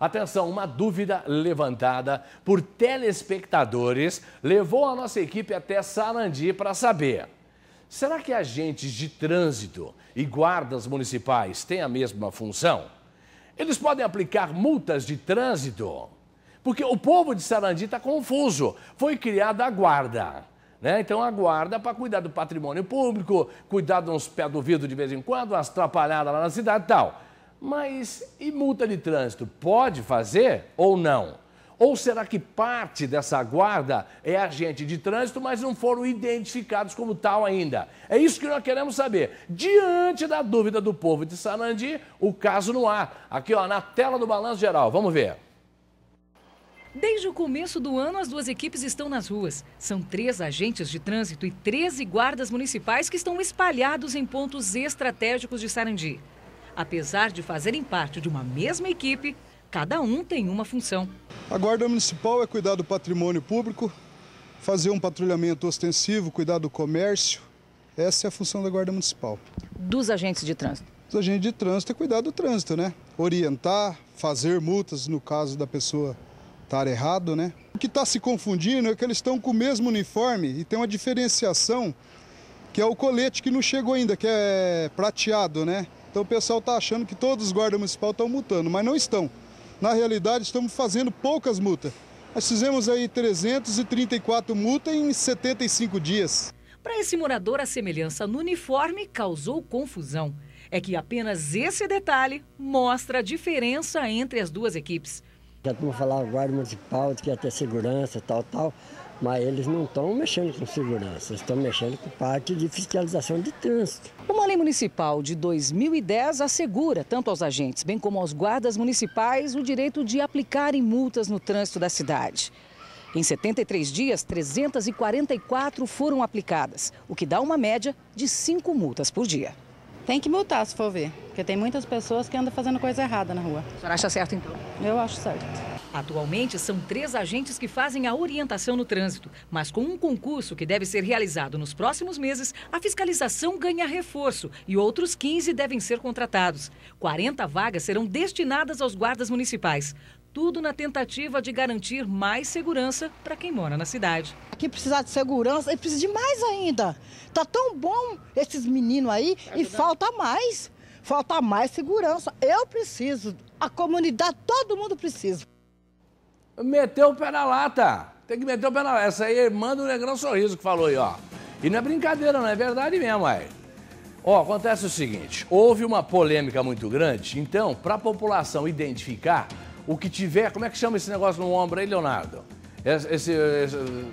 Atenção, uma dúvida levantada por telespectadores levou a nossa equipe até Sarandi para saber. Será que agentes de trânsito e guardas municipais têm a mesma função? Eles podem aplicar multas de trânsito? Porque o povo de Sarandi está confuso. Foi criada a guarda. Né? Então a guarda para cuidar do patrimônio público, cuidar de uns pés do vidro de vez em quando, umas atrapalhadas lá na cidade e tal. Mas e multa de trânsito? Pode fazer ou não? Ou será que parte dessa guarda é agente de trânsito, mas não foram identificados como tal ainda? É isso que nós queremos saber. Diante da dúvida do povo de Sarandi, o caso no ar. Aqui, ó, na tela do Balanço Geral. Vamos ver. Desde o começo do ano, as duas equipes estão nas ruas. São três agentes de trânsito e 13 guardas municipais que estão espalhados em pontos estratégicos de Sarandi. Apesar de fazerem parte de uma mesma equipe, cada um tem uma função. A Guarda Municipal é cuidar do patrimônio público, fazer um patrulhamento ostensivo, cuidar do comércio. Essa é a função da Guarda Municipal. Dos agentes de trânsito? Dos agentes de trânsito é cuidar do trânsito, né? Orientar, fazer multas no caso da pessoa estar errado, né? O que está se confundindo é que eles estão com o mesmo uniforme e tem uma diferenciação que é o colete que não chegou ainda, que é prateado, né? Então o pessoal está achando que todos os guardas municipais estão multando, mas não estão. Na realidade, estamos fazendo poucas multas. Nós fizemos aí 334 multas em 75 dias. Para esse morador, a semelhança no uniforme causou confusão. É que apenas esse detalhe mostra a diferença entre as duas equipes. A turma falava guarda municipal, que ia ter segurança, tal, tal mas eles não estão mexendo com segurança, estão mexendo com parte de fiscalização de trânsito. Uma lei municipal de 2010 assegura tanto aos agentes, bem como aos guardas municipais, o direito de aplicarem multas no trânsito da cidade. Em 73 dias, 344 foram aplicadas, o que dá uma média de 5 multas por dia. Tem que multar se for ver, porque tem muitas pessoas que andam fazendo coisa errada na rua. A senhora acha certo então? Eu acho certo. Atualmente, são três agentes que fazem a orientação no trânsito, mas com um concurso que deve ser realizado nos próximos meses, a fiscalização ganha reforço e outros 15 devem ser contratados. 40 vagas serão destinadas aos guardas municipais. Tudo na tentativa de garantir mais segurança para quem mora na cidade. Aqui precisa de segurança e precisa de mais ainda. Tá tão bom esses meninos aí e falta mais. Falta mais segurança. Eu preciso, a comunidade, todo mundo precisa. Meteu o pé na lata. Tem que meter o pé na lata. Essa aí é manda o um Negrão Sorriso que falou aí, ó. E não é brincadeira, não é verdade mesmo, aí. Ó, acontece o seguinte: houve uma polêmica muito grande, então, para a população identificar o que tiver. Como é que chama esse negócio no ombro aí, Leonardo? Esse. esse, esse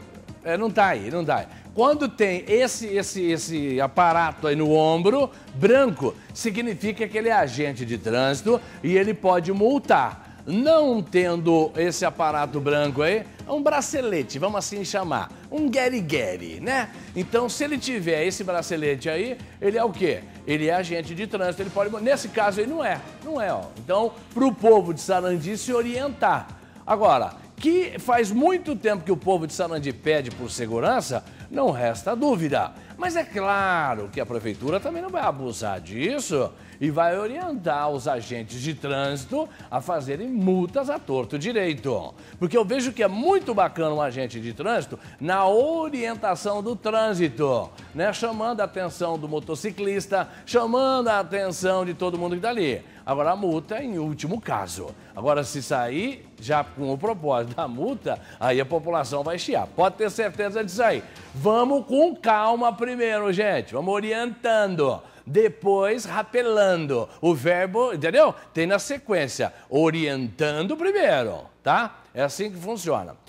é, não tá aí, não tá aí. Quando tem esse, esse, esse aparato aí no ombro, branco, significa que ele é agente de trânsito e ele pode multar não tendo esse aparato branco aí, é um bracelete, vamos assim chamar, um gueri-gueri, né? Então, se ele tiver esse bracelete aí, ele é o quê? Ele é agente de trânsito, ele pode... Nesse caso aí não é, não é, ó. Então, para o povo de Sarandi se orientar. Agora, que faz muito tempo que o povo de Sarandi pede por segurança, não resta dúvida mas é claro que a prefeitura também não vai abusar disso e vai orientar os agentes de trânsito a fazerem multas a torto direito. Porque eu vejo que é muito bacana um agente de trânsito na orientação do trânsito, né? Chamando a atenção do motociclista, chamando a atenção de todo mundo que está ali. Agora, a multa é em último caso. Agora, se sair já com o propósito da multa, aí a população vai chiar. Pode ter certeza disso aí. Vamos com calma, prefeitura primeiro, gente. Vamos orientando. Depois, rapelando. O verbo, entendeu? Tem na sequência. Orientando primeiro, tá? É assim que funciona.